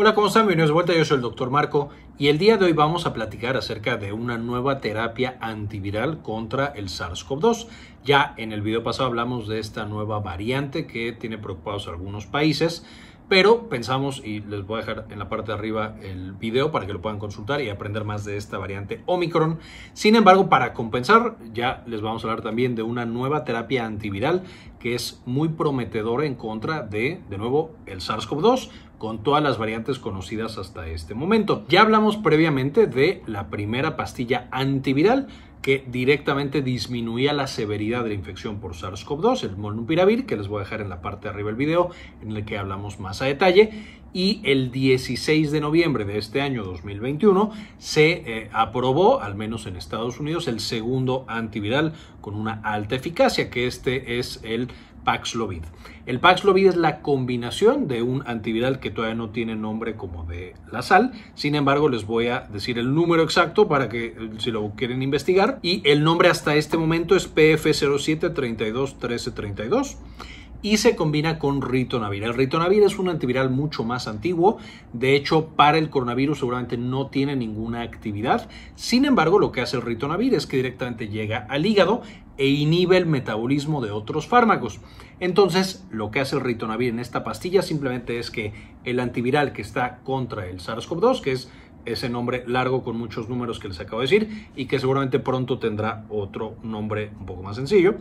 Hola, ¿cómo están? Bienvenidos de vuelta. Yo soy el Dr. Marco y el día de hoy vamos a platicar acerca de una nueva terapia antiviral contra el SARS-CoV-2. Ya en el video pasado hablamos de esta nueva variante que tiene preocupados algunos países, pero pensamos y les voy a dejar en la parte de arriba el video para que lo puedan consultar y aprender más de esta variante Omicron. Sin embargo, para compensar, ya les vamos a hablar también de una nueva terapia antiviral que es muy prometedora en contra de, de nuevo, el SARS-CoV-2 con todas las variantes conocidas hasta este momento. Ya hablamos previamente de la primera pastilla antiviral que directamente disminuía la severidad de la infección por SARS-CoV-2, el molnupiravir, que les voy a dejar en la parte de arriba del video en el que hablamos más a detalle. Y el 16 de noviembre de este año 2021 se eh, aprobó, al menos en Estados Unidos, el segundo antiviral con una alta eficacia, que este es el Paxlovid. El Paxlovid es la combinación de un antiviral que todavía no tiene nombre como de la sal. Sin embargo, les voy a decir el número exacto para que eh, si lo quieren investigar. Y el nombre hasta este momento es PF07321332 y se combina con ritonavir. El ritonavir es un antiviral mucho más antiguo, de hecho para el coronavirus seguramente no tiene ninguna actividad. Sin embargo, lo que hace el ritonavir es que directamente llega al hígado e inhibe el metabolismo de otros fármacos. Entonces, lo que hace el ritonavir en esta pastilla simplemente es que el antiviral que está contra el SARS-CoV-2, que es ese nombre largo con muchos números que les acabo de decir y que seguramente pronto tendrá otro nombre un poco más sencillo,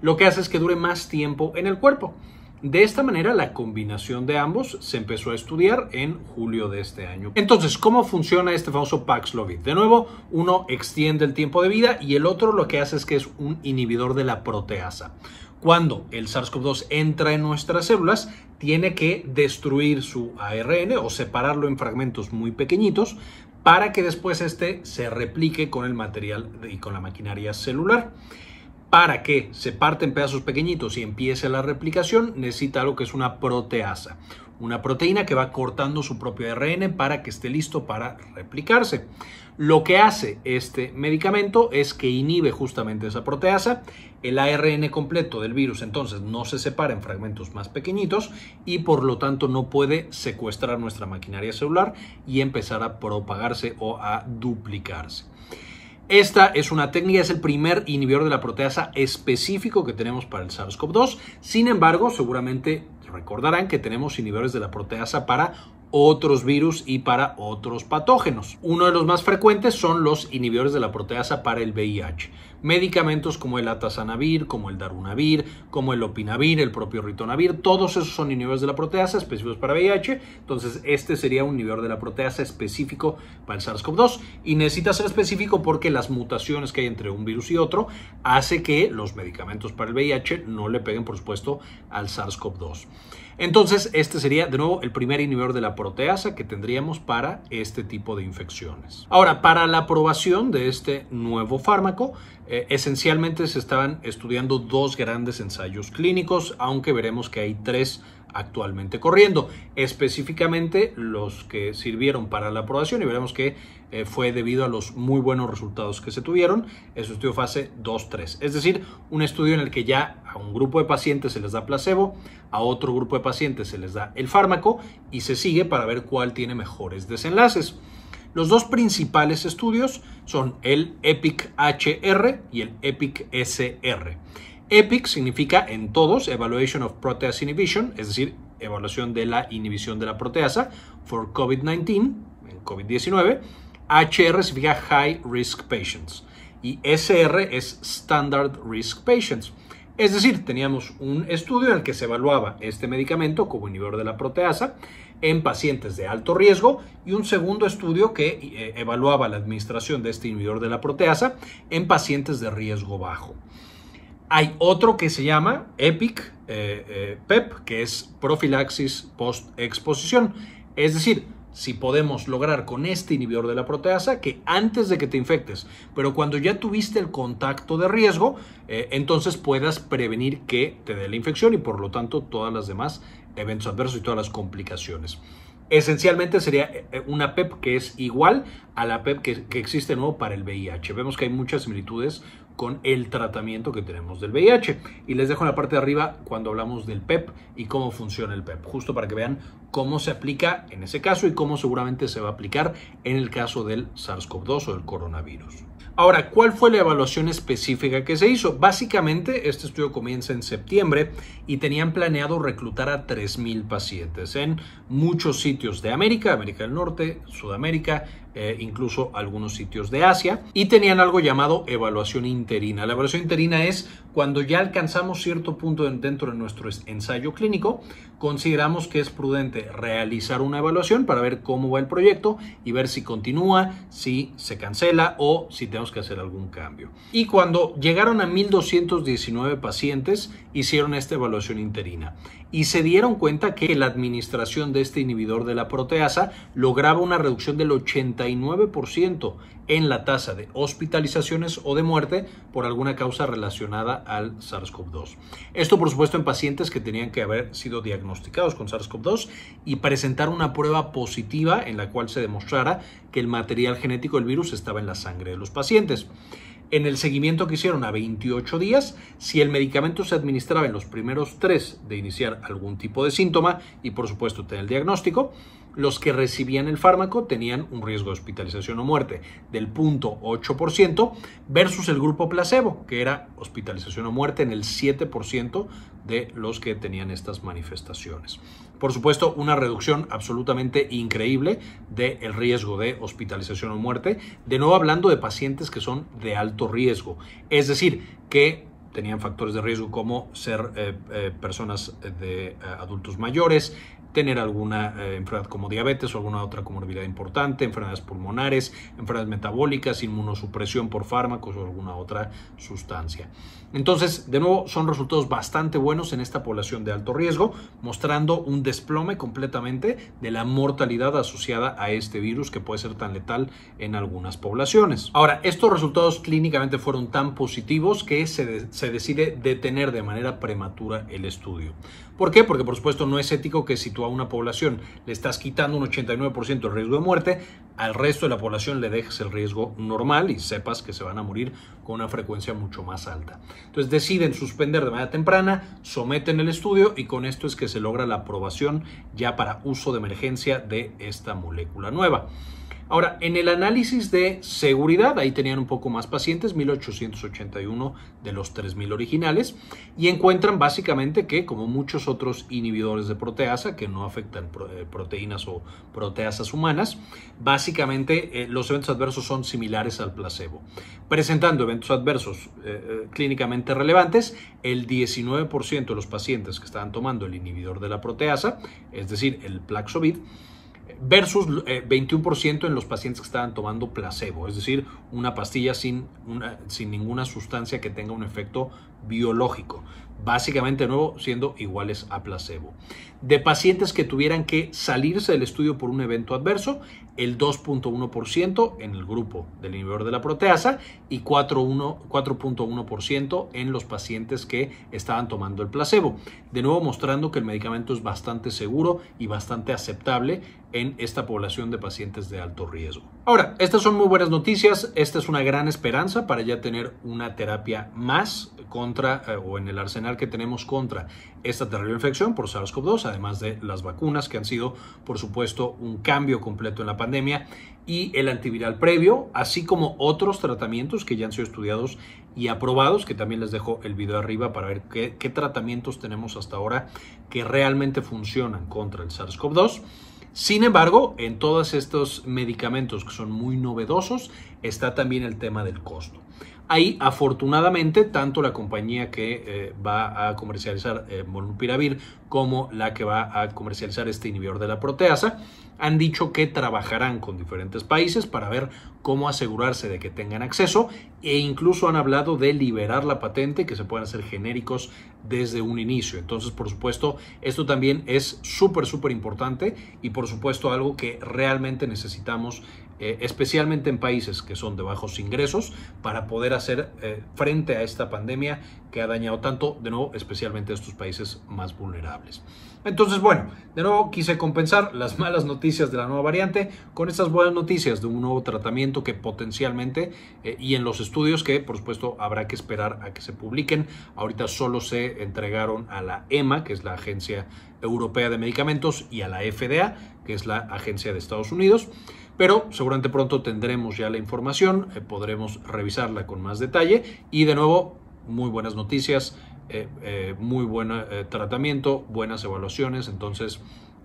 lo que hace es que dure más tiempo en el cuerpo. De esta manera, la combinación de ambos se empezó a estudiar en julio de este año. Entonces, ¿cómo funciona este famoso Paxlovid? De nuevo, uno extiende el tiempo de vida y el otro lo que hace es que es un inhibidor de la proteasa. Cuando el SARS-CoV-2 entra en nuestras células, tiene que destruir su ARN o separarlo en fragmentos muy pequeñitos para que después este se replique con el material y con la maquinaria celular para que se parte en pedazos pequeñitos y empiece la replicación, necesita lo que es una proteasa, una proteína que va cortando su propio ARN para que esté listo para replicarse. Lo que hace este medicamento es que inhibe justamente esa proteasa, el ARN completo del virus entonces no se separa en fragmentos más pequeñitos y por lo tanto no puede secuestrar nuestra maquinaria celular y empezar a propagarse o a duplicarse. Esta es una técnica, es el primer inhibidor de la proteasa específico que tenemos para el SARS-CoV-2. Sin embargo, seguramente recordarán que tenemos inhibidores de la proteasa para otros virus y para otros patógenos. Uno de los más frecuentes son los inhibidores de la proteasa para el VIH. Medicamentos como el atazanavir, como el darunavir, como el opinavir, el propio ritonavir, todos esos son inhibidores de la proteasa específicos para VIH. Entonces, este sería un inhibidor de la proteasa específico para el SARS-CoV-2 y necesita ser específico porque las mutaciones que hay entre un virus y otro hace que los medicamentos para el VIH no le peguen, por supuesto, al SARS-CoV-2. Entonces, este sería de nuevo el primer inhibidor de la proteasa que tendríamos para este tipo de infecciones. Ahora, para la aprobación de este nuevo fármaco, eh, esencialmente se estaban estudiando dos grandes ensayos clínicos, aunque veremos que hay tres actualmente corriendo, específicamente los que sirvieron para la aprobación y veremos que eh, fue debido a los muy buenos resultados que se tuvieron, es estudio fase 2-3, es decir, un estudio en el que ya a un grupo de pacientes se les da placebo, a otro grupo de pacientes se les da el fármaco y se sigue para ver cuál tiene mejores desenlaces. Los dos principales estudios son el EPIC HR y el EPIC SR. EPIC significa en todos Evaluation of Protease Inhibition, es decir, evaluación de la inhibición de la proteasa for COVID-19, en COVID-19. HR significa High Risk Patients y SR es Standard Risk Patients. Es decir, teníamos un estudio en el que se evaluaba este medicamento como inhibidor de la proteasa en pacientes de alto riesgo y un segundo estudio que eh, evaluaba la administración de este inhibidor de la proteasa en pacientes de riesgo bajo. Hay otro que se llama EPIC PEP, eh, eh, e que es profilaxis post-exposición. Es decir, si podemos lograr con este inhibidor de la proteasa que antes de que te infectes, pero cuando ya tuviste el contacto de riesgo, entonces puedas prevenir que te dé la infección y por lo tanto todas las demás eventos adversos y todas las complicaciones. Esencialmente sería eh, eh, una PEP e que es igual a la PEP e que, existe nuevo para el VIH. Vemos que hay muchas similitudes con el tratamiento que tenemos del VIH. Y les dejo en la parte de arriba cuando hablamos del PEP e y cómo funciona el PEP, justo para que vean cómo se aplica en ese caso y cómo seguramente se va a aplicar en el caso del SARS-CoV-2 o del coronavirus. Ahora, ¿cuál fue la evaluación específica que se hizo? Básicamente, este estudio comienza en septiembre y tenían planeado reclutar a 3.000 pacientes en muchos sitios de América, América del Norte, Sudamérica, eh, incluso algunos sitios de Asia, y tenían algo llamado evaluación interina. La evaluación interina es cuando ya alcanzamos cierto punto dentro de nuestro ensayo clínico, consideramos que es prudente realizar una evaluación para ver cómo va el proyecto y ver si continúa, si se cancela o si tenemos que hacer algún cambio. Y cuando llegaron a 1.219 pacientes, hicieron esta evaluación interina y se dieron cuenta que la administración de este inhibidor de la proteasa lograba una reducción del 80 39% en la tasa de hospitalizaciones o de muerte por alguna causa relacionada al SARS-CoV-2. Esto, por supuesto, en pacientes que tenían que haber sido diagnosticados con SARS-CoV-2 y presentar una prueba positiva en la cual se demostrara que el material genético del virus estaba en la sangre de los pacientes. En el seguimiento que hicieron a 28 días, si el medicamento se administraba en los primeros tres de iniciar algún tipo de síntoma y por supuesto tener el diagnóstico, los que recibían el fármaco tenían un riesgo de hospitalización o muerte del 0.8% versus el grupo placebo, que era hospitalización o muerte en el 7% de los que tenían estas manifestaciones. Por supuesto, una reducción absolutamente increíble del riesgo de hospitalización o muerte, de nuevo hablando de pacientes que son de alto riesgo, es decir, que tenían factores de riesgo como ser eh, eh, personas de eh, adultos mayores, tener alguna eh, enfermedad como diabetes o alguna otra comorbilidad importante, enfermedades pulmonares, enfermedades metabólicas, inmunosupresión por fármacos o alguna otra sustancia. Entonces, de nuevo, son resultados bastante buenos en esta población de alto riesgo, mostrando un desplome completamente de la mortalidad asociada a este virus que puede ser tan letal en algunas poblaciones. Ahora, estos resultados clínicamente fueron tan positivos que se, se decide detener de manera prematura el estudio. ¿Por qué? Porque por supuesto no es ético que si tú a una población le estás quitando un 89% el riesgo de muerte, al resto de la población le dejes el riesgo normal y sepas que se van a morir con una frecuencia mucho más alta. Entonces deciden suspender de manera temprana, someten el estudio y con esto es que se logra la aprobación ya para uso de emergencia de esta molécula nueva. Ahora, en el análisis de seguridad, ahí tenían un poco más pacientes, 1881 de los 3000 originales, y encuentran básicamente que, como muchos otros inhibidores de proteasa que no afectan eh, proteínas o proteasas humanas, básicamente eh, los eventos adversos son similares al placebo, presentando eventos adversos eh, clínicamente relevantes el 19% de los pacientes que estaban tomando el inhibidor de la proteasa, es decir, el Plaxovid, versus 21% eh, en los pacientes que estaban tomando placebo, es decir, una pastilla sin, una, sin ninguna sustancia que tenga un efecto biológico, básicamente de nuevo siendo iguales a placebo de pacientes que tuvieran que salirse del estudio por un evento adverso, el 2.1% en el grupo del inhibidor de la proteasa y 4.1% en los pacientes que estaban tomando el placebo. De nuevo mostrando que el medicamento es bastante seguro y bastante aceptable en esta población de pacientes de alto riesgo. Ahora, estas son muy buenas noticias, esta es una gran esperanza para ya tener una terapia más contra eh, o en el arsenal que tenemos contra esta terrible infección por SARS-CoV-2 además de las vacunas, que han sido, por supuesto, un cambio completo en la pandemia, y el antiviral previo, así como otros tratamientos que ya han sido estudiados y aprobados, que también les dejo el video arriba para ver qué, qué tratamientos tenemos hasta ahora que realmente funcionan contra el SARS-CoV-2. Sin embargo, en todos estos medicamentos que son muy novedosos está también el tema del costo. Ahí, afortunadamente, tanto la compañía que eh, va a comercializar eh, como la que va a comercializar este inhibidor de la proteasa han dicho que trabajarán con diferentes países para ver cómo asegurarse de que tengan acceso e incluso han hablado de liberar la patente, que se puedan hacer genéricos desde un inicio. Entonces, por supuesto, esto también es súper, súper importante y por supuesto algo que realmente necesitamos, eh, especialmente en países que son de bajos ingresos, para poder hacer eh, frente a esta pandemia que ha dañado tanto, de nuevo, especialmente a estos países más vulnerables. Entonces, bueno, de nuevo quise compensar las malas noticias de la nueva variante con estas buenas noticias de un nuevo tratamiento que potencialmente eh, y en los estudios que, por supuesto, habrá que esperar a que se publiquen. Ahorita solo se entregaron a la EMA, que es la Agencia Europea de Medicamentos, y a la FDA, que es la Agencia de Estados Unidos pero seguramente pronto tendremos ya la información, eh, podremos revisarla con más detalle y de nuevo muy buenas noticias, eh, eh, muy buen eh, tratamiento, buenas evaluaciones, entonces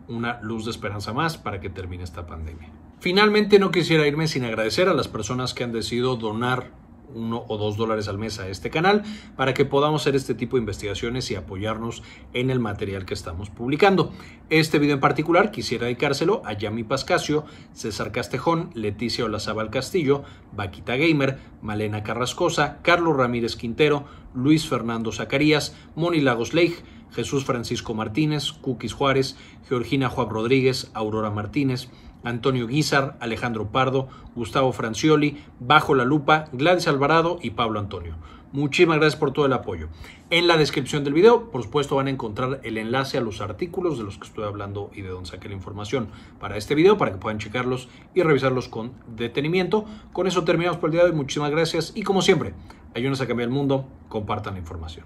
una luz de esperanza más para que termine esta pandemia. Finalmente, no quisiera irme sin agradecer a las personas que han decidido donar uno o dos dólares al mes a este canal para que podamos hacer este tipo de investigaciones y apoyarnos en el material que estamos publicando. Este video en particular quisiera dedicárselo a Yami Pascasio, César Castejón, Leticia Olazábal Castillo, Vaquita Gamer, Malena Carrascosa, Carlos Ramírez Quintero, Luis Fernando Zacarías, Moni Lagos Leij, Jesús Francisco Martínez, Cookies Juárez, Georgina Juan Rodríguez, Aurora Martínez, Antonio Guizar, Alejandro Pardo, Gustavo Francioli, Bajo la Lupa, Gladys Alvarado y Pablo Antonio. Muchísimas gracias por todo el apoyo. En la descripción del video, por supuesto, van a encontrar el enlace a los artículos de los que estoy hablando y de donde saqué la información para este video, para que puedan checarlos y revisarlos con detenimiento. Con eso terminamos por el día de hoy. Muchísimas gracias y como siempre, ayúdenos a cambiar el mundo, compartan la información.